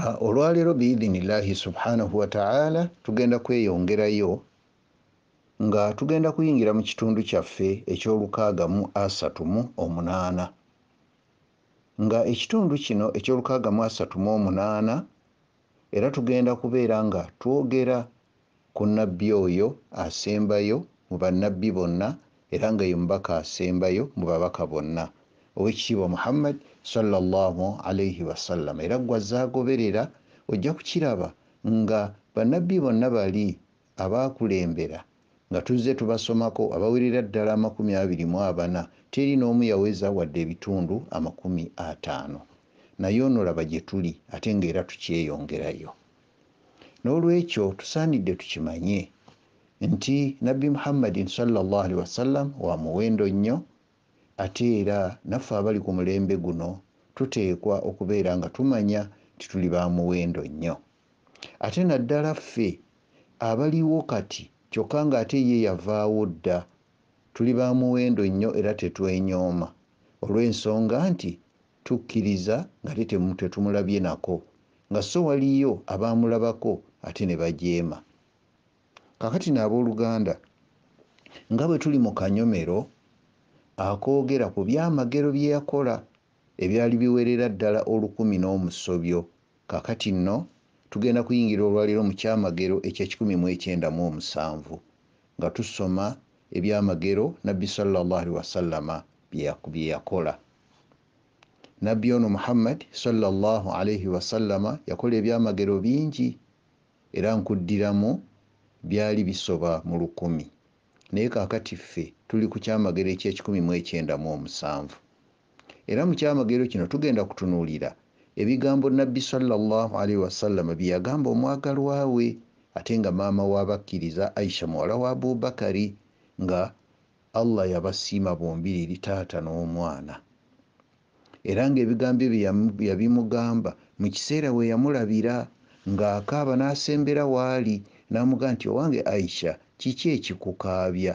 Ah, olwaleero biidhinillahi subhanahu wataala tugenda kweyongerayo nga tugenda kuyingira mu kitundu kyaffe ekyolukaagamu asatu mu omunaana nga ekitundu kino ekyolukaagamu asatu mu omunaana era tugenda kubeera nga twogera ku nabbi oyo asembayo mu bannabbi bonna era nga ye mubaka asembayo mu babaka bonna owekitiibwa muhammad salllahu alaihi wasallama era gwazagoberera ojja kukiraba nga banabbi bonna bali abakulembera nga tuzze tubasomako abawerera ddala amakumi abiri mu abana teri n'omu yaweza wadde ebitundu amakumi ataano naye onolaba gye tuli ate ngaera tukyeyongerayo n'olwekyo tusaanidde tukimanye nti nabbi muhammadin salllahu alihi wasallam wa muwendo nnyo ate era naffe abali ku mulembe guno tuteekwa okubeera nga tumanya tituli ba muwendo nnyo ate naddala ffe abaliwo kati kyokka ng'ate ye yavaawo dda tuli ba muwendo nnyo era tetwenyooma olw'ensonga nti tukkiriza ngate tetumulabye nako nga so waliyo abaamulabako ate ne bajeema kakati naabooluganda nga bwe tuli mu kanyomero akoogera ku byamagero bye yakola ebyali biwerera ddala olukumi n'omusobyo kakati nno tugenda kuyingira olwaliro mu kyamagero ekya 19 nga tusoma ebyamagero nabbi salli wasalama bye yakola nabbi ono muhammad salli wasalama yakola ebyamagero bingi era nkuddiramu byali bisoba mu lukumi naye kaakati ffe tuli ku kyamagero eky1omusanvu era mu kyamagero kino tugenda kutunuulira ebigambo nabbi salli wasallama bye yagamba omwagalwawe ate nga maama w'abakkiriza aisha muwala wa abubakari nga allah yabasiima bombiri eri taata n'omwana era ngaebigambo byeyabimugamba mu kiseera we yamulabira ng'akaaba n'asembera waali n'amugamba nti owange aisha kiki ekikukaabya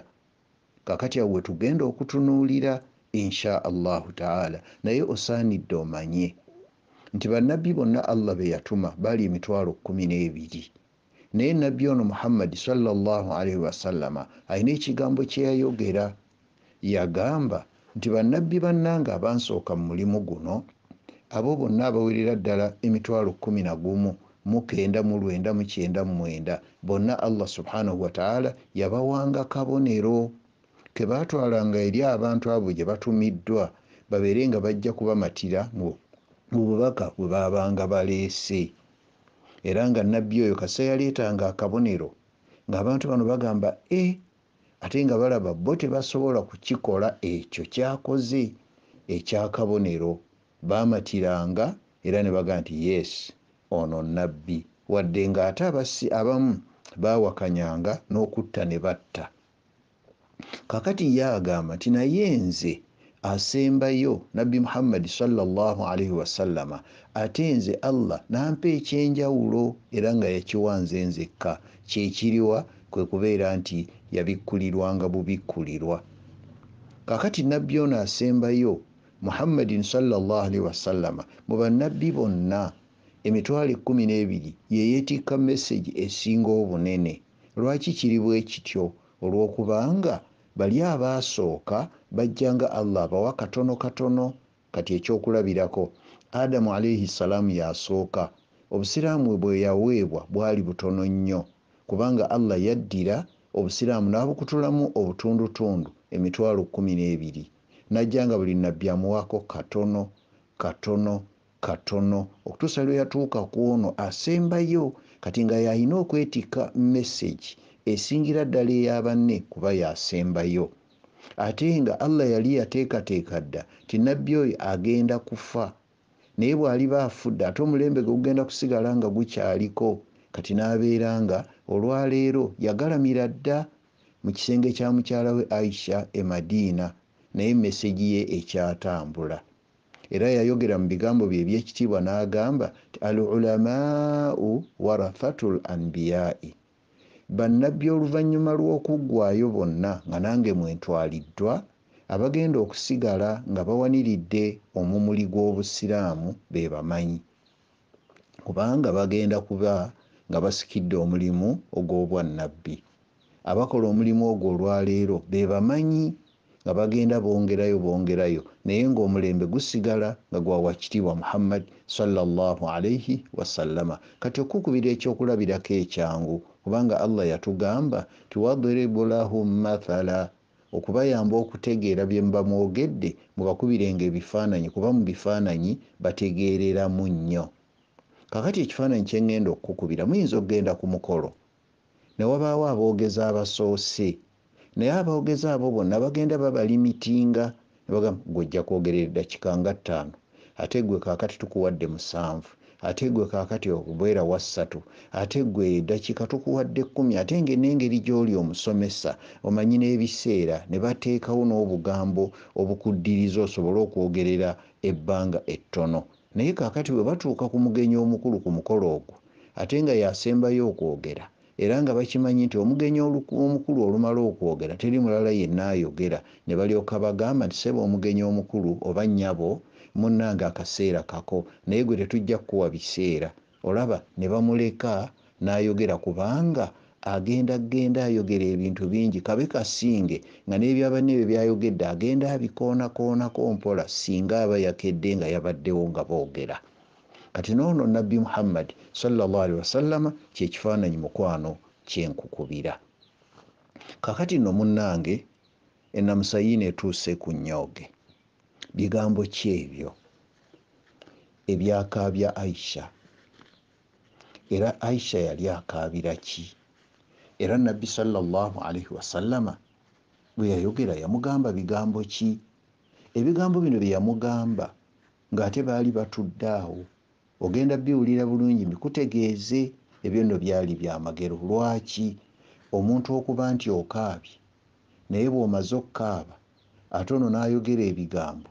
kakati awo wetugenda okutunuulira insha allahu taala naye osaanidde omanye nti bannabbi bonna allah be yatuma baali emitwalo kumi n'ebiri naye nabbi ono muhammadi salllah alaihi wasallama alina ekigambo kye yayogera yagamba nti bannabbi bannanga abansooka mu mulimu guno abo bonna abawerera ddala emitwalo kumi nagumu mukenda mulwenda mukyenda mumwenda bonna allah subhanahu wataala yabawanga kabonero ke batwalanga eri abantu abo gye batumiddwa babeere nga bajja kubamatira mu bubaka bwe babanga baleese era nga nabbi oyo kasa yaleetanga akabonero ngaabantu bano bagamba e ate nga balaba bo tebasobola kukikola ekyo kyakoze ekyakabonero baamatiranga era ne bagamba nti yes ono nabbi wadde ng'ate abamu baawakanyanga n'okutta ne batta kakati ye agamba ti naye nze asembayo nabbi muhammadi salalii wasalama ate nze allah nampa ekyenjawulo era nga yakiwanze nzekka kyekiriwa kwe kubeera nti yabikkulirwa nga bubikkulirwa kakati nabbi ono asembayo muhammadin salalii wasalama mu bannabbi bonna emitwalo ekumi n'ebiri yeyetikka meseji esinga obunene lwaki kiri bwe kityo olw'okubanga bali abaasooka bajjanga allah abawa katono katono kati ekyokulabirako adamu alaihi salaamu yasooka obusiraamu bwe yaweebwa bwali butono nnyo kubanga allah yaddira obusiraamu n'abukutulamu obutundutundu emitwalo kumi n'ebiri najja nga buli nabbi amuwako katono katono katono okutuusa lwe yatuuka ku ono asembayo kati nga yalina okwetikka mesagi esingira ddala eyabanne kuba yasembayo ate nga allah yali yateekateeka dda tinabbi oyo agenda kufa naye bw'aliba afudde ate omulembe ge gugenda kusigala nga gukyaliko kati n'abeera nga olwaleero yagalamira dda mu kisenge kya mukyala we aisha emadiina naye meseji ye ekyatambula era yayogera mu bigambo bye ebyekitiibwa n'agamba ti al ulamaau warathatu l anbiyai bannabbi oluvannyuma lw'okuggwayo bonna nga nange mwentwaliddwa abagenda okusigala nga bawaniridde omumuli gw'obusiraamu be bamanyi kubanga bagenda kuba nga basikidde omulimu ogw'obwannabbi abakola omulimu ogwo olwaleero be bamanyi nga bagenda bongerayo bongerayo naye ng'omulembe gusigala nga gwawakitibwa muhammad sallaalaihi wasallama kati okukubira ekyokulabirako ekyangu kubanga allah yatugamba tiwadribu lahum mathala okubayamba okutegeera byemuba mwogedde mubakubirenga ebifaananyi kuba mu bifaananyi bategereramu nnyo kakati ekifaananyi kyeŋŋenda okukubira muyinza okugenda ku mukolo ne wabaawo aboogeza abasoose naye aboogeza abo bonna bagenda babalimitinga nebagamba gwe ojja kwogerera eddakika nga ttaano ate gwe kakati tukuwadde musanvu ate gwe kakati okubeera wasatu ate gwe dakika tukuwadde kumi ate nge nengeri gyoli omusomesa omanyi n'ebiseera ne bateekawo n'obugambo obukuddiriza osobole okwogerera ebbanga ettono naye kakati bwe batuuka ku mugenyi omukulu ku mukolo ogwo ate nga yasembayo okwogera era nga bakimanyi nti omugenyi omukulu olumala okwogera teri mulala yenna ayogera ne balyoka bagamba nti seba omugenyi omukulu oba nnyabo munnange akaseera kako naye gwe tetujja kukuwa biseera olaba ne bamuleka n'ayogera kubanga agenda genda ayogera ebintu bingi kabe kasinge nga nebyabanne ebyo byayogedde agenda abikoonakoonako mpola singa aba yakedde nga yabaddewo nga boogera kati noono nabbi muhammadi salllahalii wasallama kyekifaananyi mukwano kyenkukubira kakati nno munnange enamusayina etuuse ku nyooge bigambo ki ebyo ebyakaabya aisha era aisha yali akaabira ki era nabbi salllah alaihi wasallama bwe yayogera yamugamba bigambo ki ebigambo bino bye yamugamba ng'ate baali batudde awo ogenda biwulira bulungi bikutegeeze ebyonno byali byamagero lwaki omuntu okuba nti okaabye naye bw'omaze okukaaba ate ono n'ayogera ebigambo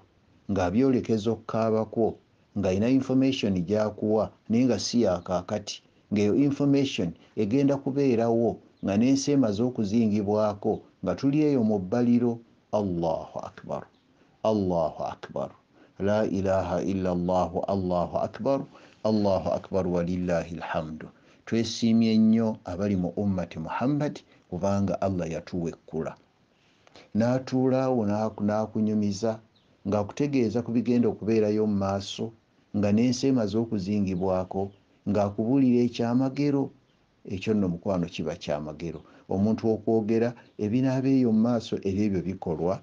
ng'abyolekeza okukaabako ng'alina infomation gyakuwa naye nga si yakakati ngaeyo infomation egenda kubeerawo nga n'ensi emaze okuzingibwako nga tuli eyo mu bbaliro allahu akbar allahu akbar la ilaha illa allahu allahu akbar allahu akbar walillahi lhamdu twesiimye nnyo abali mu ummati muhammad kubanga allah yatuwa ekkula n'atuulaawo n'akunyumiza ng'akutegeeza ku bigenda okubeerayo mu maaso nga n'ensi emaze okuzingibwako ng'akubuulira ekyamagero ekyo nno mukwano kiba kyamagero omuntu okwogera ebinaaba eyo mu maaso era ebyo bikolwa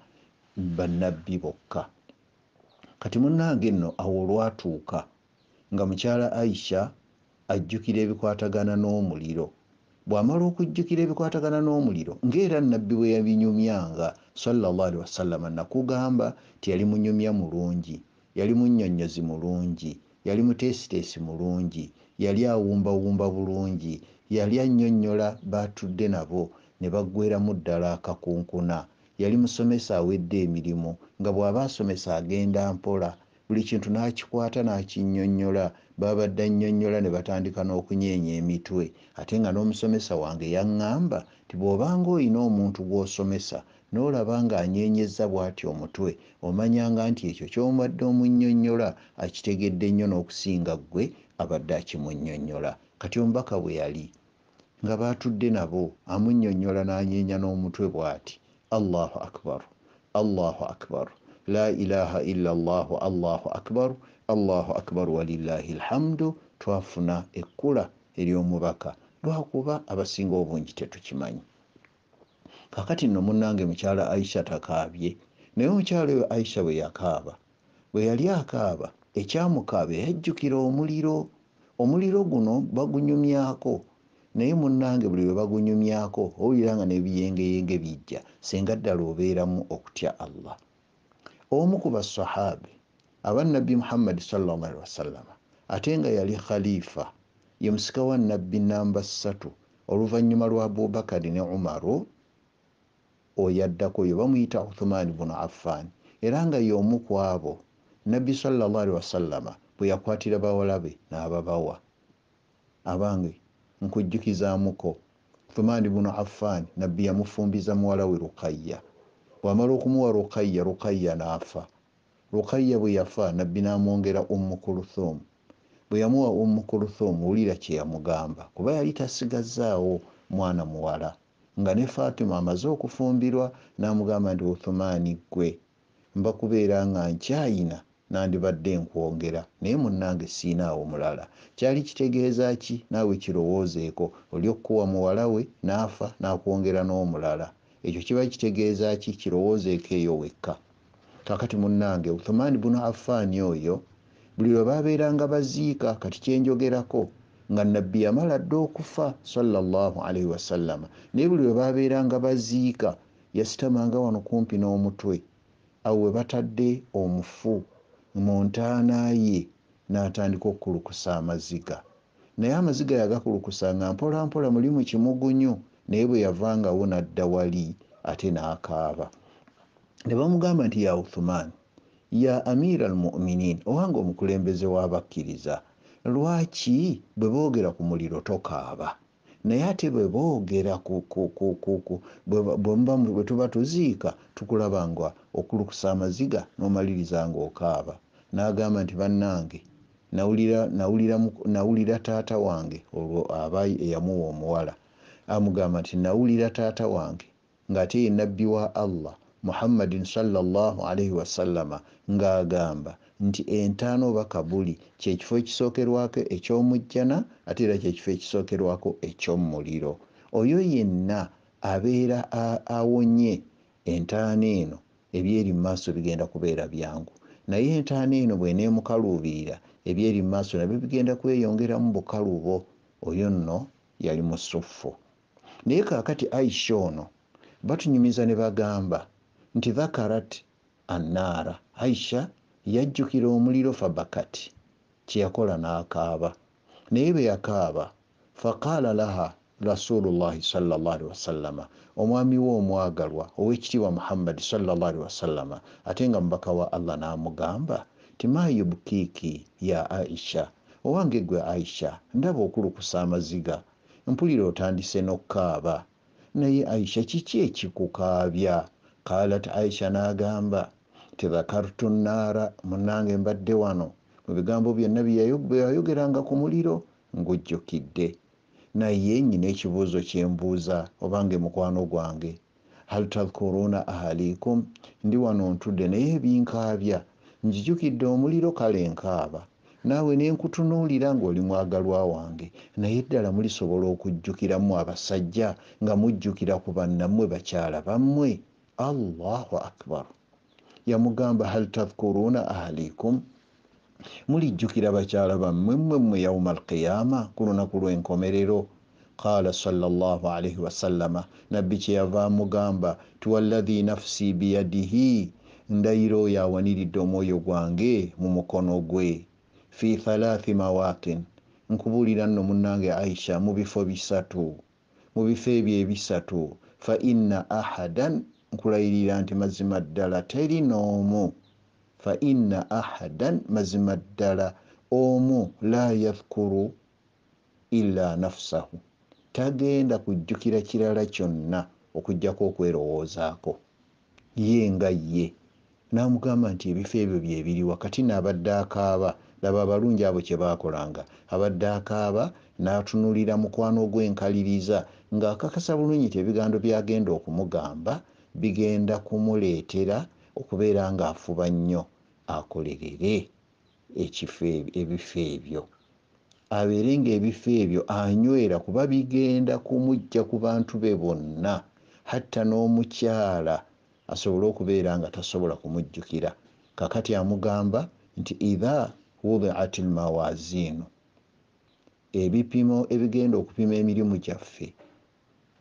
bannabbi bokka kati munange nno awo olwatuuka nga mukyala aisha ajjukira ebikwatagana n'omuliro bwamala okujjukira ebikwatagana n'omuliro ngaera nabbi bwe yabinyumyanga salllahali wasallama nakugamba tiyali munyumya mulungi yali munyonyozi mulungi yali muteesiteesi mulungi yali awumbawumba bulungi yali annyonnyola batudde nabo ne baggweramu ddala akakunkuna yali musomesa awedde emirimu nga bw'aba asomesa agenda mpola buli kintu n'akikwata n'akinnyonnyola babadde nnyonnyola ne batandika n'okunyeenya emitwe ate nga n'omusomesa wange yaŋŋamba nti bw'obanga olina omuntu gw'osomesa n'olaba ng'anyeenyezza bw'atyo omutwe omanyanga nti ekyo ky'omadde omunnyonnyola akitegedde nnyo n'okusinga ggwe abadde akimunnyonnyola kati omubaka bwe yali nga baatudde nabo amunnyonnyola n'anyeenya n'omutwe bw'ati allahu akbaru allahu akbaru la ilaha illa allahu allahu akbaru allahu akbar walilahi lhamdu twafuna ekkula eryomubaka lwakuba abasinga obungi tetukimanyi kakati nno munange mukyala aisha takaabye naye omukyala oyo aisha bwe yakaaba bwe yali akaaba ekyamukaaba yajjukira omuliro omuliro guno bagunyumyako naye munange buli lwe bagunyumyako owulira nga nebiyengeyenge bijja senga ddala obeeramu okutya allah omu ku basahabi abanabbi muhammadi salllahu alihi wasallama ate nga yali khalifa ye musika wa nabbi namba ssatu oluvannyuma lwa abubakari ne umaru oyaddako ye bamuyita uthumaani bunu affaani era nga yomu ku abo nabbi salllahu alihi wasallama bwe yakwatira bawala be n'ababawa abange nkujjukizaamuko uthumaani bunu affaani nabbi yamufumbiza muwala we rukaya wamala okumuwa rukaya rukaya n'afa na lukaya bwe yafa nabbi namwongera umukuluthum bwe yamuwa umukuluthum wulira kye yamugamba kuba yali tasigazaawo mwana muwala nga ne fatima amaze okufumbirwa namugamba nti uthumaani gwe mbakubeera nga nkyayina nandibadde nkwongera naye munange siinaawo mulala kyali kitegeeza ki naawe kirowoozeeko olyokkuwa muwala we naafa nakwongera n'omulala ekyo kiba kitegeeza ki kirowoozeeko eyo wekka kakati munange uthumani buno afaani oyo buli lwe babeeranga baziika kati kyenjogerako nga nabbi yamala dda okufa wasalama naye buli lwe babeeranga baziika yasitamanga wano kumpi n'omutwe awo we batadde omufu mu ntaana ye n'atandika okukulukusa amaziga naye amaziga yagakulukusa nga mpola mpola mulimu kimugunyu naye bwe yavangawo n'adda wali ate n'akaaba na ne bamugamba nti ya uthumaan ya amir almuminin owange omukulembeze w'abakkiriza lwaki bwe boogera ku muliro tokaaba naye ate bwe boogera bwe tuba tuziika tukulabanga okulukusa amaziga n'omaliriza nga okaaba n'agamba nti bannange nawulira taata wange olwo aba eyamuwa omuwala amugamba nti nawulira taata wange ng'ate ye nabbi wa allah muhammadin sallwasalama ng'agamba nti entaana oba kabuli kyekifo ekisookerwako ekyomujjana ate era kyekifo ekisookerwako ekyomuliro oyo yenna abeera awonye entaana eno ebyeri mumaaso bigenda kubeera byangu naye entaana eno bweneemukaluubirira ebyeri mumaaso nabyo bigenda kweyongeramu bukaluubo oyo nno yali musuffu naye kaakati aisha ono batunyumiza ne bagamba nti thakarat anaara aisha yajjukira omuliro fabakati kyeyakola n'akaaba naye bwe yakaaba faqaala laha rasulullahi salllahali wasallama omwami we omwagalwa owekitiibwa muhammadi salllahali wasallama ate nga mubaka wa allah n'amugamba timayubukiiki ya aisha owange gwe aisha ndaba okulukusa amaziga mpulira otandise n'okukaaba naye aisha kiki ekikukaabya kalat aisha nagamba tidhakartu nara munange mbadde wano mubigambo byonna byeyayogeranga ku muliro ngujjukidde naye nyina ekibuuzo kyembuuza obange mukwano gwange hal tadhkuruna ahalikum ndi wano ntudde naye ebinkaabya njijukidde omuliro kale nkaaba naawe nenkutunuulira ngaoli mwagalwa wange naye ddala mulisobola okujjukiramu abasajja nga mujjukira ku bannammwe bakyala bammwe allahu akbar yamugamba hal tadhkuruuna ahlikum mulijjukira bakyala bammwe mwemmwe yauma alqiyama ku lunaku lwenkomerero qala salllah alaihi wasallama nabbi kyeyava mugamba tuwalladhi nafsi biyadihi ndayiro yawaniridde omwoyo gwange mu mukono gwe fi thalathi mawaqin nkubuulira nno munnange aisha mu bifo bisatu mu bifo ebyo ebisatu fa inna ahadan nkulayirira nti mazima ddala teri n'omu faina ahadan mazima ddala omu la yadhkuru ila nafsahu tagenda kujjukira kirala kyonna okujjako okwerowoozaako ye nga ye namugamba nti ebifo ebyo byebiri wakati naabadde akaaba laba abalungi abo kye baakolanga abadde akaaba n'atunulira mukwano ogwenkaliriza ng'akakasa bulungi ti ebigambo byagenda okumugamba bigenda kumuleetera okubeera ngaafuba nnyo akolerere ebifo ebyo abeere ngaebifo ebyo anywera kuba bigenda kumujja ku bantu be bonna hatta n'omukyala asobole okubeera nga tasobola kumujjukira kakati amugamba nti itha wudiat lmawaziinu ebipimo ebigenda okupima emirimu gyaffe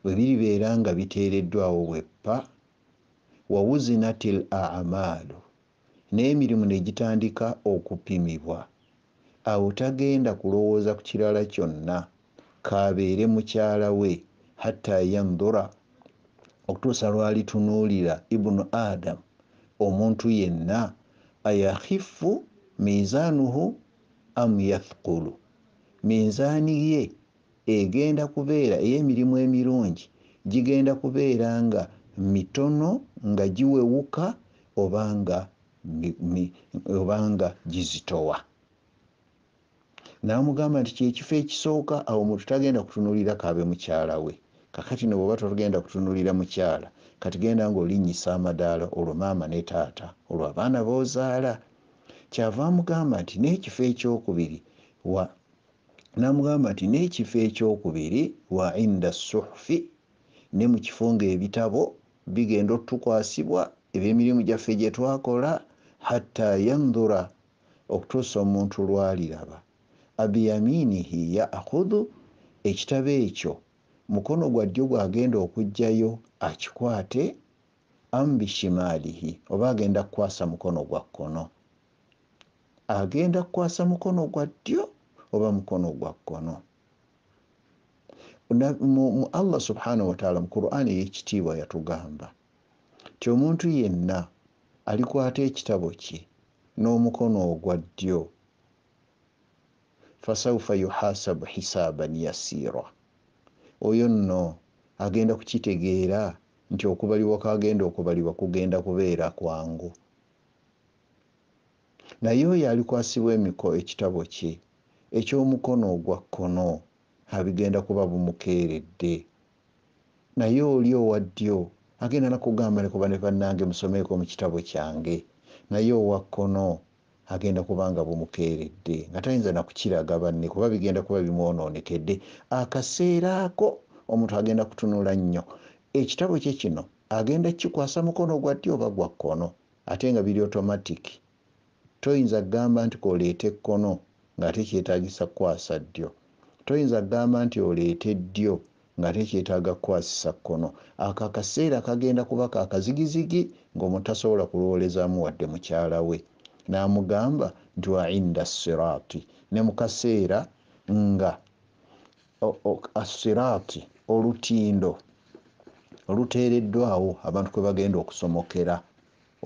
bwe biribeera nga biteereddwawo bweppa wawuzinati l amaalu n'emirimu negitandika okupimibwa awo tagenda kulowooza ku kirala kyonna kabeere mukyala we hatta yandura okutuusa lwalitunuulira ibunu adamu omuntu yenna ayakhifu mizaanuhu amu yathukulu minzaani ye egenda kubeera ey'emirimu emirungi gigenda kubeera nga e mitono nga giwewuka oba nga gizitowa naamugamba nti kyekifo ekisooka awo muntu tagenda kutunulira kaabe mukyala we kakati nobwoba togenda kutunulira mukyala kati genda ngaolinyisa amadaala olwo maama ne taata olwo abaana bozaala kyava amugamba nti nekifo ekyokubiri namugamba nti nekifo ekyokubiri wa inda suhufi ne mukifo ngaebitabo bigenda otukwasibwa ebyemirimu gyaffe gyetwakola hatta yandhura okutuusa omuntu lwaliraba abiyaminihi ya akhudhu ekitabo ekyo mukono gwa ddyo gwagenda okugjayo akikwate ambishimalihi oba agenda kukwasa mukono gwa kkono agenda kukwasa mukono gwa ddyo oba mukono gwa kkono mu allah subhana wataala mu qurani eyekitiibwa yatugamba ti omuntu yenna alikwata ekitabo kye n'omukono ogwa ddyo fasaufa yuhasabu hisaaban yasiira oyo nno agenda kukitegeera nti okubaliwa kagenda okubaliwa kugenda kubeera kwangu naye oyo alikwasibwa emiko ekitabo kye eky'omukono ogwa kkono abigenda kuba bumukeeredde naye oli owaddyo agenda nakugamba nekuba ne bannange musomeeko mu kitabo kyange naye owakkono agenda kuba nga bumukeeredde nga tayinza nakukiraga banne kuba bigenda kuba bimwonoonekedde akaseera ako omuntu agenda kutunula nnyo ekitabo kye kino agenda kikwasa mukono gwa ddyo oba gwa kkono ate nga biri otomatic toyinza kugamba nti kooleete kkono ngaate kyetaagisa kukwasa ddyo toyinza gamba nti oleeteddyo nga tekyetaaga kukwasisa kkono ako akaseera kagenda kubaka akazigizigi ngaomuntu tasobola kulowolezaamu wadde mukyala we namugamba nti wa inda sirati ne mukaseera nga asirati olutindo oluteereddwawo abantu kwe bagenda okusomokera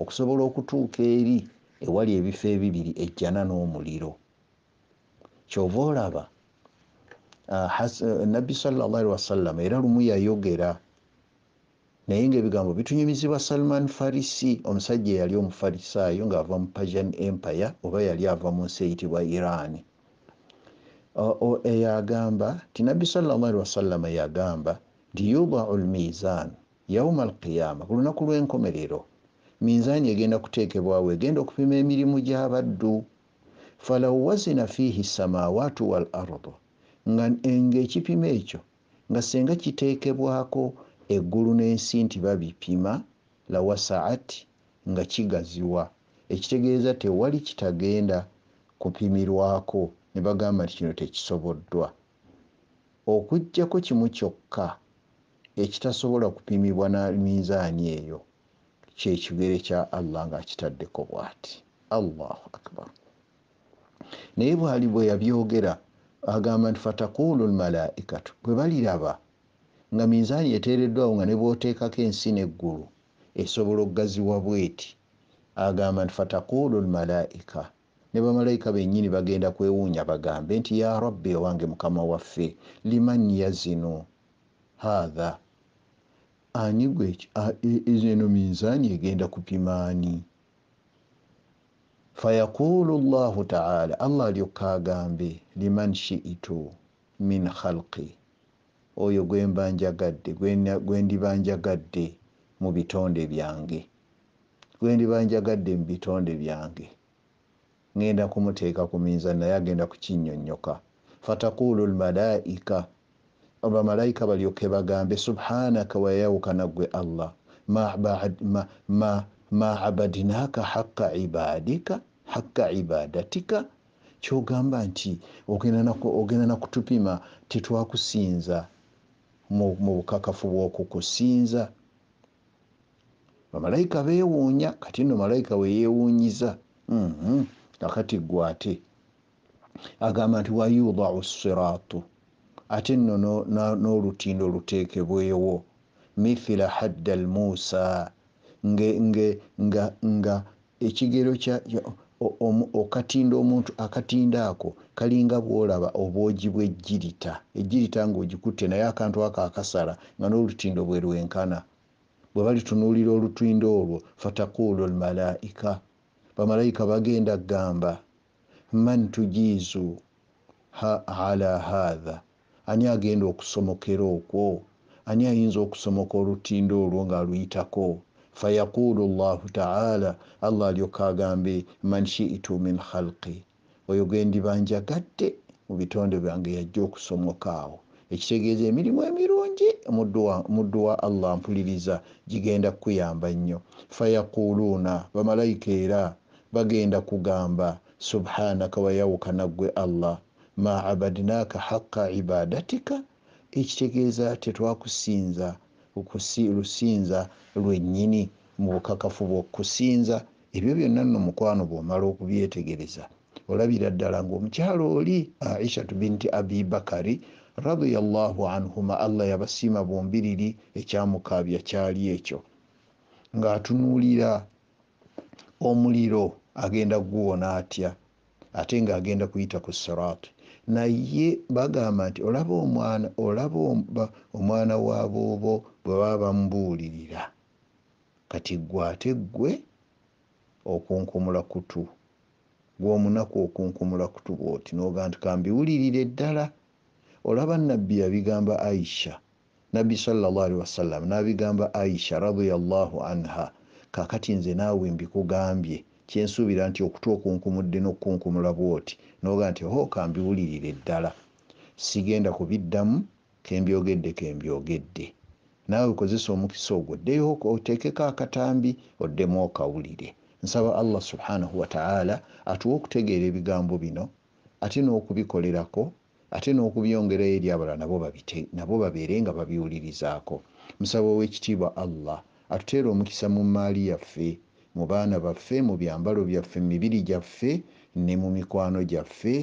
okusobola okutuuka eri ewali ebifo ebibiri ejjana n'omuliro kyova olaba Uh, nabbi salwasalama era lumu yayogera naye ngaebigambo bitunyumizibwa salman farisi omusajja eyali omufarisaayo ngaava mu persian empire oba yali ava mu nsi eyitibwa iran eyagamba ti nabbi salwasalama yagamba nti yudau lmizan yauma alqiyama ku lunaku lwenkomerero minzaani egenda kuteekebwawo egenda okupima emirimu gy'abaddu falau wazina fiihi samawaatu waalardu ngaekipimo ekyo nga senga kiteekebwako eggulu n'ensi nti babipima lawasaati nga kigaziwa ekitegeeza tewali kitagenda kupimirwako ne bagamba nti kino tekisoboddwa okugjako kimu kyokka ekitasobola kupimibwa naminzaani eyo kyekigere kya allah ngaakitaddeko bw'ati allahu akbar naye bwali bwe yabyogera agamba nti fatakulu lmalaikatu bwe baliraba nga minzaani eteereddwawo nga ne bwoteekako ensi neggulu esobola okugaziwa bweti agamba nti fatakulu lmalaika ne bamalayika bennyini bagenda kwewuunya bagambe nti ya rabbi owange mukama waffe liman yazinu haatha ani gwe eno e, minzaani egenda kupimaani fayaqulu llahu taala allah alyokka agambe liman shiitu min khalqi oyo gwembanjagadde gwendibanjagadde mu bitonde byange gwendibanjagadde mu bitonde byange ngenda kumuteeka ku minza naye agenda kukinyonyoka fatakulu lmalaika oba malaika balyoke bagambe subhanaka wayawukanagwe allah ma abadinaaka haqa ibadika haqa ibadatika kyogamba nti ogenda nakutupima tetwakusinza mu bukakafu bwokukusinza bamalayika bewuunya kati nno malayika weyewuunyiza mhm, akati gwate agamba nti wayudau siratu ate nno n'olutindo lutekebwewo mithila hadda lmusa nga ekigero okatinda omuntu akatinda ako kalinga bwolaba obwogi bwejirita ejirita ngaogikutte naye akantu ako akasala nga n'olutindo bwe lwenkana bwe balitunuulira olutindo olwo fatakulu lmalaika bamalayika bagenda gamba man tujiizu ala haatha ani agenda okusomokera okwo ani ayinza okusomoka olutindo olwo ng'aluyitako fayaqulu llahu taala allah alyokka agambe man shitu min khalqi oyo gendi banjagadde mu bitonde byange yajja okusomokaawo ekitegeeza emirimu emirungi muddu wa allah mpuliriza gigenda kukuyamba nnyo fayaquluuna bamalayika era bagenda kugamba subhanaka wayawukana ggwe allah ma abadnaaka haqa ibadatika ekitegeeza tetwakusinza lusinza lwennyini mu bukakafu bwokusinza ebyo byonna nno mukwano bwomala okubyetegereza olabira ddala ngaomukyalo oli aishat binti abi bakari radiallahu anhuma allah yabasiima bombiriri ekyamukaabya kyali ekyo ng'atunuulira omuliro agenda guwona atya ate ng'agenda kuyita ku sirati naye bagamba nti olaba omwana olaba omwana waboobo bwe baba bamubuulirira kati gwate gwe okunkumula kutu gweomunaku okunkumula kutu bwoti nogamba nti kambiwulirire ddala olaba nabbi yabigamba aisha nabbi salllahalihi wasallam n'abigamba aisha radiallahu anha kakati nze naawe mbikugambye kyensuubira nti okutwa okunkumudde n'okunkumula bwoti noga nti ho kambiwulirire eddala sigenda kubiddamu kembyogedde kembyogedde naawe okozesa omukisa ogwo ddeyo oteekeko akatambi oddemu okawulire nsaba allah subhanahu wataala atuwa okutegeera ebigambo bino ate n'okubikolerako ate n'okubyongerayo eri abala nabo babeere nga babiwulirizaako musaba ow'ekitiibwa allah atuteera omukisa mu maali yaffe mu baana baffe mu byambalo byaffe mibiri gyaffe ne mu mikwano gyaffe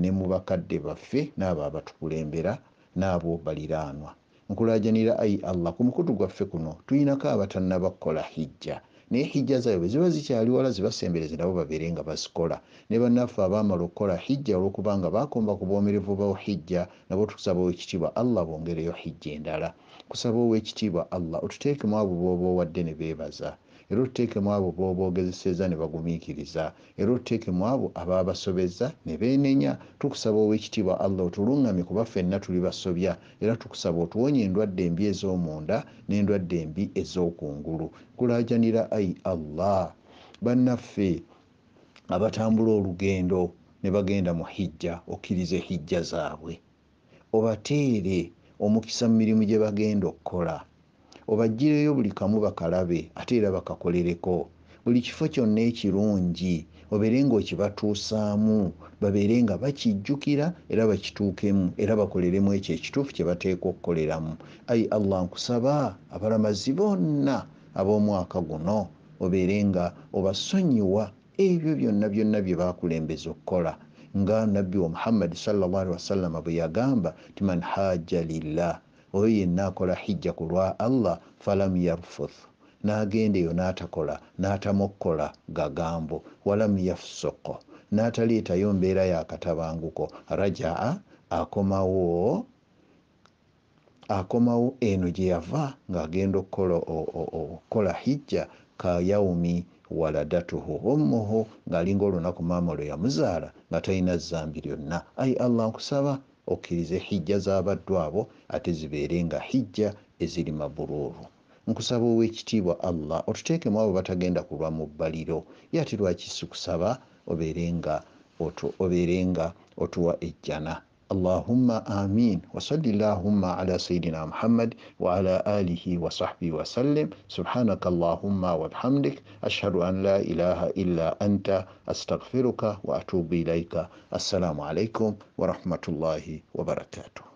ne mu bakadde baffe n'abo abatukulembera n'abo baliraanwa nkulajanira ai allah ku mukutu gwaffe kuno tulinako abatannabakkola hijja naye hijja zaabwe bwe ziba zikyali wala zibasembereze nabo babeere nga bazikola ne bannaffe abaamala okukola hijja olwokubanga bakomba ku bwomerevu bwa hijja nabo tusaba owekitiibwa allah bongereyo hijja endala kusaba owekitiibwa allah otuteekemu abo boba owadde ne beebaza era otteekemu abo boobogezeseza ne bagumiikiriza era otteekemu abo ababasobeza ne beenenya tukusaba ow'ekitiibwa allah otuluŋŋamye kuba ffenna tuli basobya era tukusaba otuwonye endwadde embi ez'omunda n'endwadde embi ez'okungulu kulajanira ai allah bannaffe abatambula olugendo ne bagenda mu hijja okkiriza hijja zaabwe obateere omukisa mu mirimu gye bagenda okukola obagireyo buli kamu bakalabe ate era bakakolereko buli kifo kyonna ekirungi obeere ngaokibatuusaamu babeere nga bakijjukira era bakituukemu era bakoleremu ekyo ekituufu kye bateeka okukoleramu ayi allah nkusaba abalamazi bonna ab'omwaka guno obeere nga obasonyiwa ebyo byonna byonna bye baakulembeza okukola nga nabbi wa muhammadi sallaali wasallama bwe yagamba ti man hajja lillah oyo yenna akola hijja ku lwa allah falam yarfuth n'agenda eyo n'atakola n'atamukkola gagambo walam yafusuko n'ataleetayo mbeera yakatabanguko rajaa akomawo akomawo eno gye yava ng'agenda okukola hijja kayawumi waladatuhu ummuhu ng'alinga olunaku maama lwe yamuzaala nga talina zambi lyonna ai allah nkusaba okkirize hijja z'abaddu abo ate zibeere nga hijja eziri mabuluulu nkusaba ow'ekitiibwa allah otuteekemu abo batagenda kulwa mu bbaliro ye ate lwakisikusaba obeere nga otuwa ejjana اللهم آمين وصل اللهم على سيدنا محمد وعلى آله وصحبه وسلم سبحانك اللهم وبحمدك أشهد أن لا إله إلا أنت أستغفرك وأتوب إليك السلام عليكم ورحمة الله وبركاته